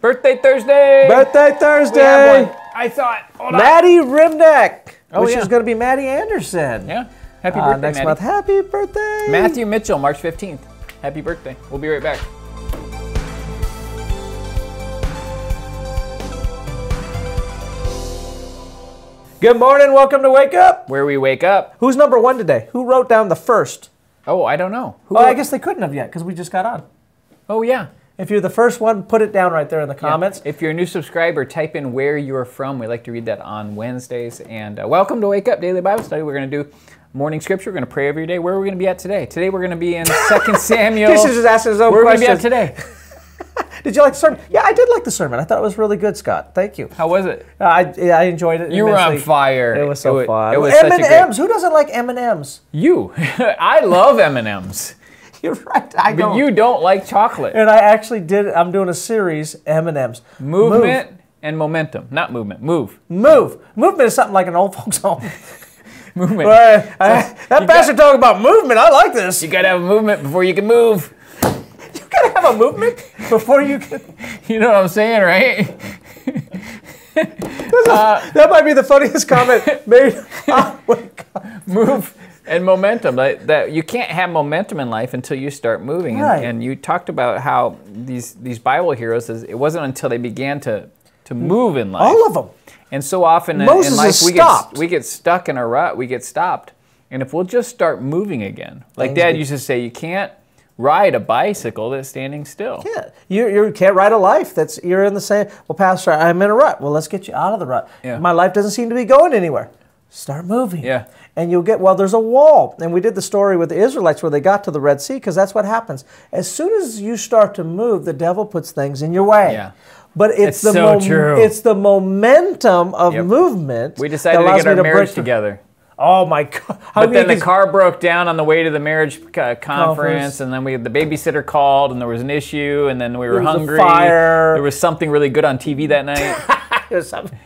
Birthday Thursday. Birthday Thursday. I thought. Hold Maddie on. Rimneck, oh, which yeah. is going to be Maddie Anderson. Yeah. Happy uh, birthday, next Maddie. month. Happy birthday, Matthew Mitchell, March fifteenth. Happy birthday. We'll be right back. Good morning. Welcome to Wake Up. Where we wake up. Who's number one today? Who wrote down the first? Oh, I don't know. Oh, Who oh, I guess they couldn't have yet because we just got on. Oh yeah. If you're the first one, put it down right there in the comments. Yeah. If you're a new subscriber, type in where you're from. We like to read that on Wednesdays. And uh, welcome to Wake Up Daily Bible Study. We're going to do morning scripture. We're going to pray every day. Where are we going to be at today? Today we're going to be in 2 Samuel. Jason's just asking his own Where Where are we be at today? Did you like the sermon? Yeah, I did like the sermon. I thought it was really good, Scott. Thank you. How was it? Uh, I, I enjoyed it. You immensely. were on fire. It was so it, fun. It was M and M's. Great... Who doesn't like M and M's? You. I love M and M's. You're right. I but don't. you don't like chocolate. And I actually did. I'm doing a series M and M's. Movement move. and momentum, not movement. Move. Move. Movement is something like an old folks home. movement. I, that pastor talking about movement. I like this. You gotta have a movement before you can move. You gotta have a movement before you can. you know what I'm saying, right? Is, uh, that might be the funniest comment made. Oh, move, and momentum that, that, you can't have momentum in life until you start moving right. and, and, you talked about how these these bible heroes it wasn't until they began to to mm. move in life all of them and so often Moses in life we get, we get stuck in a rut we get stopped and if we'll just start moving again like Things dad used to say you can't ride a bicycle that's standing still. Yeah, you, you can't ride a life that's you're in the same. Well, Pastor, I'm in a rut. Well, let's get you out of the rut. Yeah. My life doesn't seem to be going anywhere. Start moving. Yeah and you'll get, well, there's a wall. And we did the story with the Israelites where they got to the Red Sea because that's what happens. As soon as you start to move, the devil puts things in your way. Yeah. But it's, it's the so it's the momentum of yep. movement. We decided to get our to marriage together. Oh my god! How but then the car broke down on the way to the marriage uh, conference, conference, and then we the babysitter called, and there was an issue, and then we were hungry. fire. There was something really good on TV that night. or something.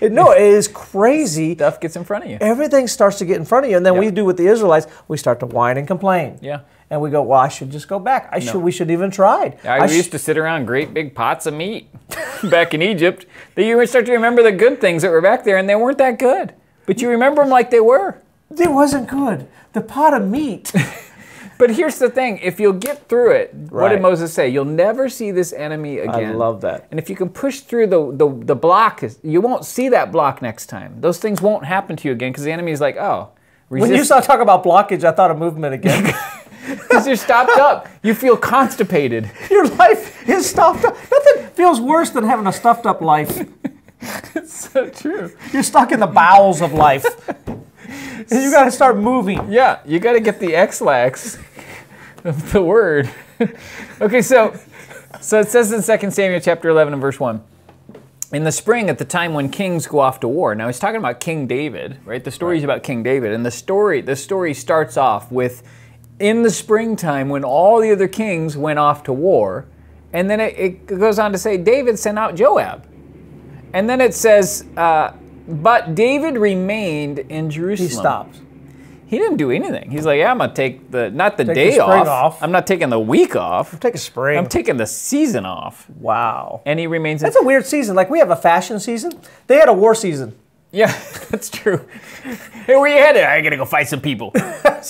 no, it is crazy. Stuff gets in front of you. Everything starts to get in front of you, and then yep. we do with the Israelites. We start to whine and complain. Yeah. And we go, well, I should just go back. I no. should. We should even tried. I, I used to sit around great big pots of meat back in Egypt. That you start to remember the good things that were back there, and they weren't that good. But you remember them like they were. It wasn't good. The pot of meat But here's the thing if you'll get through it, right. what did Moses say? You'll never see this enemy again. I love that. And if you can push through the, the, the block, you won't see that block next time. Those things won't happen to you again because the enemy is like, oh, resist. When you saw talk about blockage, I thought of movement again. Because you're stopped up. You feel constipated. Your life is stopped up. Nothing feels worse than having a stuffed up life. it's so true. You're stuck in the bowels of life you got to start moving. Yeah, you got to get the X-lax of the word. okay, so so it says in 2 Samuel chapter 11 and verse 1. In the spring, at the time when kings go off to war. Now he's talking about King David, right? The story is right. about King David, and the story the story starts off with in the springtime when all the other kings went off to war, and then it, it goes on to say David sent out Joab, and then it says. Uh, but David remained in Jerusalem. He stops. He didn't do anything. He's like, yeah, I'm gonna take the not the take day the off. off. I'm not taking the week off. I'm taking spring. I'm taking the season off. Wow. And he remains. That's a weird season. Like we have a fashion season. They had a war season. Yeah, that's true. hey, where you headed? I gotta go fight some people. it's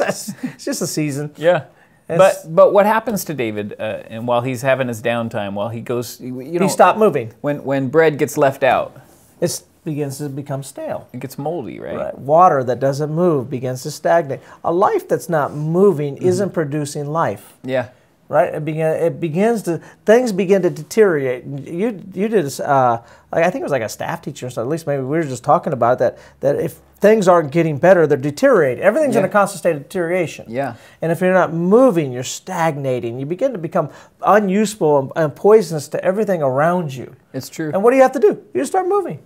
just a season. Yeah. but but what happens to David? Uh, and while he's having his downtime, while he goes, you know, he stopped moving. When when bread gets left out, it's begins to become stale. It gets moldy, right? right? Water that doesn't move begins to stagnate. A life that's not moving mm -hmm. isn't producing life. Yeah. Right. It, begin, it begins to things begin to deteriorate. You you did uh, like I think it was like a staff teacher or At least maybe we were just talking about that that if things aren't getting better, they're deteriorating. Everything's yeah. in a constant state of deterioration. Yeah. And if you're not moving, you're stagnating. You begin to become unuseful and, and poisonous to everything around you. It's true. And what do you have to do? You start moving.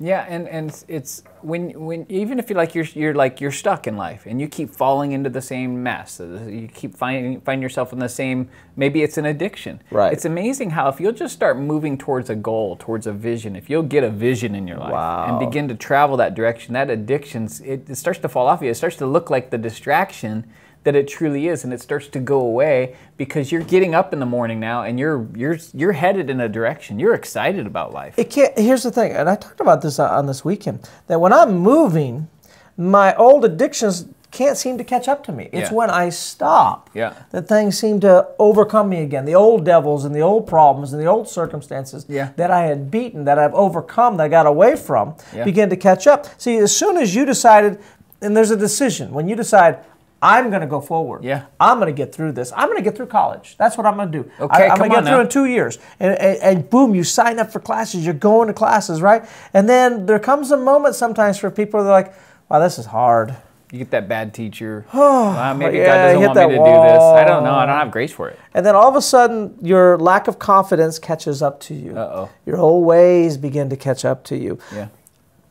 Yeah, and and it's when when even if you like you're you're like you're stuck in life and you keep falling into the same mess. Uh, you keep finding find yourself in the same maybe it's an addiction. Right. It's amazing how if you'll just start moving towards a goal, towards a vision, if you'll get a vision in your life wow. and begin to travel that direction, that addiction's it, it starts to fall off you. It starts to look like the distraction that it truly is and it starts to go away because you're getting up in the morning now and you're you're you're headed in a direction you're excited about life it can't here's the thing and i talked about this on this weekend that when i'm moving my old addictions can't seem to catch up to me. It's yeah. when I stop yeah. that things seem to overcome me again. The old devils and the old problems and the old circumstances yeah. that I had beaten, that I've overcome, that I got away from, begin to catch up. See, as soon as you decided, and there's a decision, when you decide, I'm going to go forward. Yeah. I'm going to get through this. I'm going to get through college. That's what I'm going to do. Okay, I, am going to get now. through in two years. And, and, and, boom, you sign up for classes. You're going to classes, right? And then there comes a moment sometimes for people that are like, wow, this is hard. You get that bad teacher. well, maybe yeah, God doesn't want me to wall. do this. I don't know. I don't have grace for it. And then all of a sudden, your lack of confidence catches up to you. Uh-oh. Your old ways begin to catch up to you. Yeah.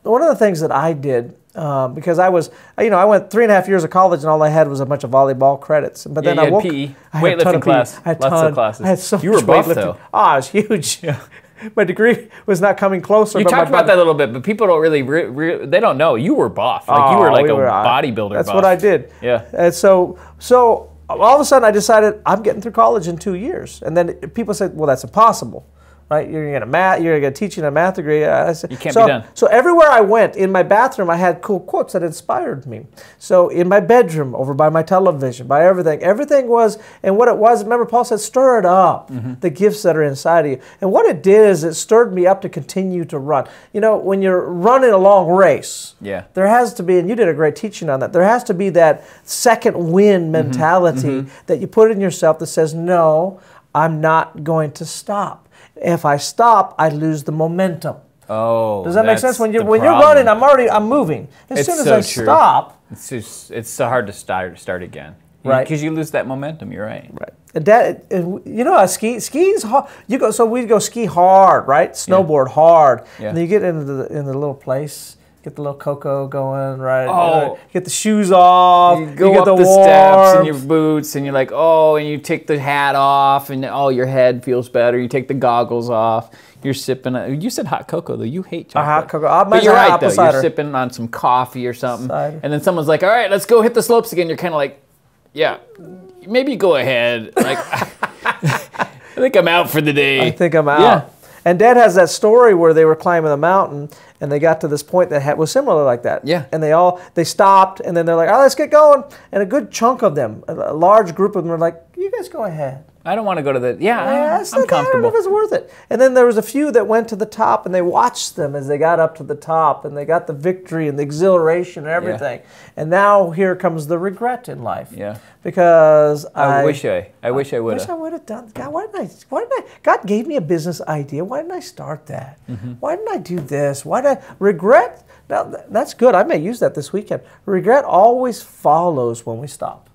One of the things that I did um, because I was, you know, I went three and a half years of college, and all I had was a bunch of volleyball credits. But then yeah, I woke. PE. I had weightlifting class. I had Lots ton, of classes. I had so you were buff though. Ah, oh, I was huge. Yeah. my degree was not coming closer. You talked about that a little bit, but people don't really re re they don't know you were buff. Like oh, you were ah, like we a were, bodybuilder. That's buff. what I did. Yeah. And so so all of a sudden I decided I'm getting through college in two years, and then people said, well, that's impossible right? You're gonna math, you're gonna teach in a math degree. Uh, you can't so, be done. So everywhere I went, in my bathroom, I had cool quotes that inspired me. So in my bedroom, over by my television, by everything, everything was, and what it was. Remember, Paul said, "Stir it up, mm-hmm. the gifts that are inside of you." And what it did is it stirred me up to continue to run. You know, when you're running a long race, yeah, there has to be, and you did a great teaching on that. There has to be that second win mm-hmm. mentality mm-hmm. Mm-hmm. that you put in yourself that says, "No, I'm not going to stop." If I stop, I lose the momentum. Oh, does that make sense? When you when problem. you're running, I'm already I'm moving. As it's soon as so I true. stop, it's just, it's so hard to start start again. Right, because you lose that momentum. You're right. Right. That you know, I ski skis hard. You go so we go ski hard, right? Snowboard yeah. hard, yeah. and then you get into the in the little place Get the little cocoa going, right? Oh. Uh, get the shoes off. You go you up the, the steps in your boots, and you're like, oh, and you take the hat off, and oh, your head feels better. You take the goggles off. You're sipping. A, uh, you said hot cocoa though. You hate chocolate. A hot cocoa. I but you're right though. Cider. You're sipping on some coffee or something, cider. and then someone's like, all right, let's go hit the slopes again. You're kind of like, yeah, maybe go ahead. Like, I think I'm out for the day. I think I'm out. Yeah. And Dad has that story where they were climbing the mountain and they got to this point that was similar like that. Yeah. And they all they stopped and then they're like, "Oh, let's get going." And a good chunk of them, a large group of them, were like, "You guys go ahead." I don't want to go to the. Yeah, yeah I, I'm comfortable. I don't know if it's worth it. And then there was a few that went to the top, and they watched them as they got up to the top, and they got the victory and the exhilaration and everything. Yeah. And now here comes the regret in life. Yeah. Because I, I wish I, I wish I would. Wish I would have done. God, why didn't I? Why didn't I? God gave me a business idea. Why didn't I start that? Mm -hmm. Why didn't I do this? Why did I regret? Now that's good. I may use that this weekend. Regret always follows when we stop.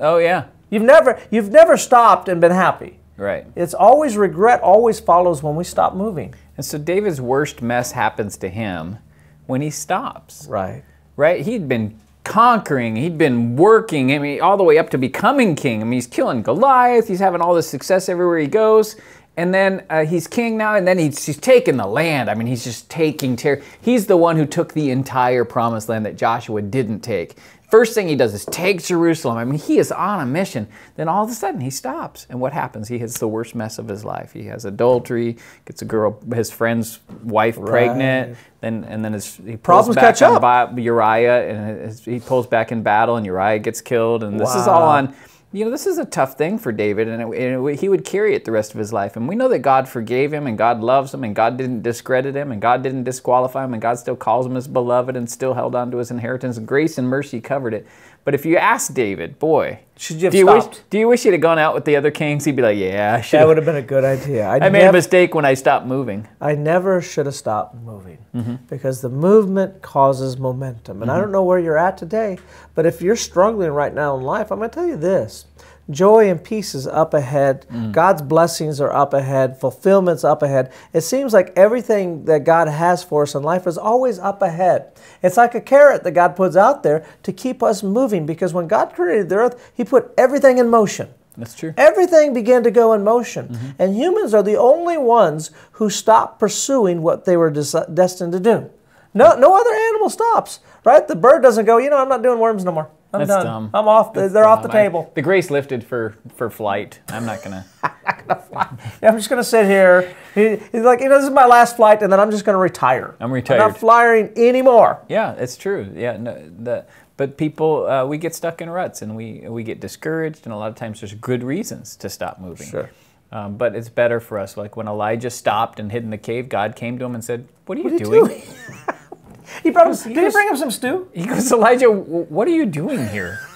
Oh yeah. You've never you've never stopped and been happy. Right. It's always regret always follows when we stop moving. And so David's worst mess happens to him when he stops. Right. Right? He'd been conquering, he'd been working, I mean, all the way up to becoming king. I mean, he's killing Goliath, he's having all this success everywhere he goes. And then uh, he's king now, and then he's, he's taking the land. I mean, he's just taking terror. He's the one who took the entire promised land that Joshua didn't take. First thing he does is take Jerusalem. I mean, he is on a mission. Then all of a sudden he stops. And what happens? He hits the worst mess of his life. He has adultery, gets a girl, his friend's wife right. pregnant. Then, and then his, he problems catch up. Uriah, and his, he pulls back in battle, and Uriah gets killed. And wow. this is all on you know, this is a tough thing for David, and, it, and it, he would carry it the rest of his life. And we know that God forgave him, and God loves him, and God didn't discredit him, and God didn't disqualify him, and God still calls him his beloved and still held on to his inheritance. Grace and mercy covered it. But if you ask David, boy, should you have do you stopped? Wish, do you wish you'd have gone out with the other kings? He'd be like, yeah, I should. That would have been a good idea. I, I nev- made a mistake when I stopped moving. I never should have stopped moving mm-hmm. because the movement causes momentum. And mm-hmm. I don't know where you're at today, but if you're struggling right now in life, I'm going to tell you this joy and peace is up ahead. Mm. God's blessings are up ahead. Fulfillment's up ahead. It seems like everything that God has for us in life is always up ahead. It's like a carrot that God puts out there to keep us moving because when God created the earth, He put everything in motion. That's true. Everything began to go in motion. Mm -hmm. And humans are the only ones who stop pursuing what they were destined to do. No, no other animal stops, right? The bird doesn't go, you know, I'm not doing worms no more. I'm That's done. dumb. I'm off. The, they're off the table. I, the grace lifted for for flight. I'm not gonna. I'm just gonna sit here. He's like, you know, this is my last flight, and then I'm just gonna retire. I'm retired. I'm not flying anymore. Yeah, it's true. Yeah, no, the, but people, uh, we get stuck in ruts, and we we get discouraged, and a lot of times there's good reasons to stop moving. Sure. Um, but it's better for us. Like when Elijah stopped and hid in the cave, God came to him and said, "What are you what doing? Are you doing? he brought him. did he bring him some stew? He goes, Elijah, what are you doing here?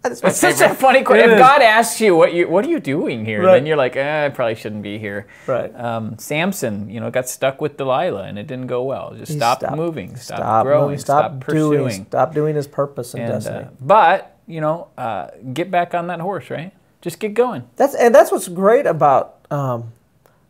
That's such a funny question. if God asks you what you what are you doing here, right. then you're like, eh, I probably shouldn't be here. Right. Um, Samson, you know, got stuck with Delilah and it didn't go well. Just stopped moving, stop growing, stop pursuing, doing, stop doing his purpose and, and uh, destiny. Uh, but you know, uh, get back on that horse, right? Just get going. That's and that's what's great about um,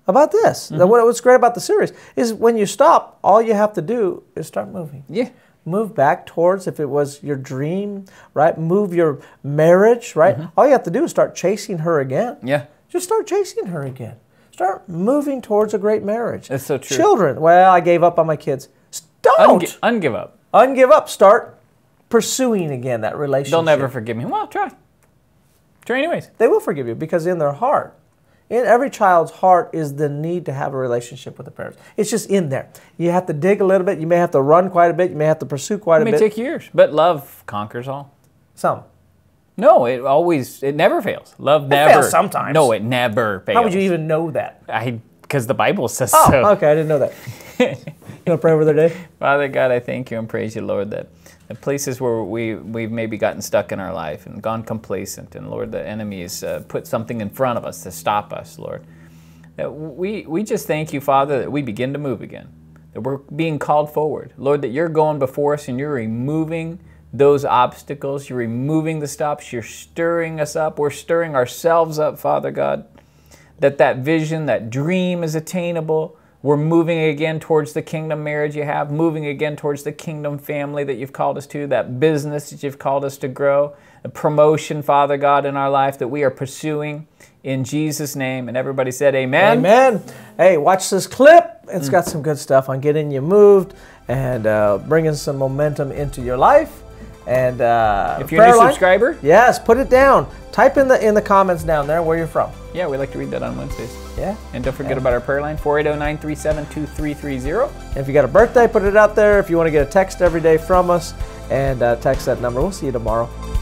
about this. Mm-hmm. What's great about the series is when you stop, all you have to do is start moving. Yeah. Move back towards if it was your dream, right? Move your marriage, right? Mm-hmm. All you have to do is start chasing her again. Yeah. Just start chasing her again. Start moving towards a great marriage. That's so true. Children, well, I gave up on my kids. Don't Ungi- ungive up. Ungive up. Start pursuing again that relationship. They'll never forgive me. Well, try. Try anyways. They will forgive you because in their heart in every child's heart is the need to have a relationship with the parents. It's just in there. You have to dig a little bit. You may have to run quite a bit. You may have to pursue quite it a bit. It may take years, but love conquers all. Some. No, it always, it never fails. Love it never. Fails sometimes. No, it never fails. How would you even know that? I because the Bible says oh, so. Okay, I didn't know that. You want to pray over their day? Father God, I thank you and praise you, Lord, that the places where we, we've maybe gotten stuck in our life and gone complacent, and Lord, the enemy has uh, put something in front of us to stop us, Lord. That we, we just thank you, Father, that we begin to move again, that we're being called forward. Lord, that you're going before us and you're removing those obstacles, you're removing the stops, you're stirring us up, we're stirring ourselves up, Father God, that that vision, that dream is attainable we're moving again towards the kingdom marriage you have, moving again towards the kingdom family that you've called us to, that business that you've called us to grow, the promotion, Father God, in our life that we are pursuing in Jesus' name. And everybody said, Amen. Amen. Hey, watch this clip. It's mm. got some good stuff on getting you moved and uh, bringing some momentum into your life. And uh, if you're a new subscriber, yes, put it down. Type in the in the comments down there where you're from. Yeah, we like to read that on Wednesdays. Yeah. And don't forget yeah. about our prayer line 480-937-2330. if you got a birthday, put it out there. If you want to get a text every day from us, and uh, text that number. We'll see you tomorrow.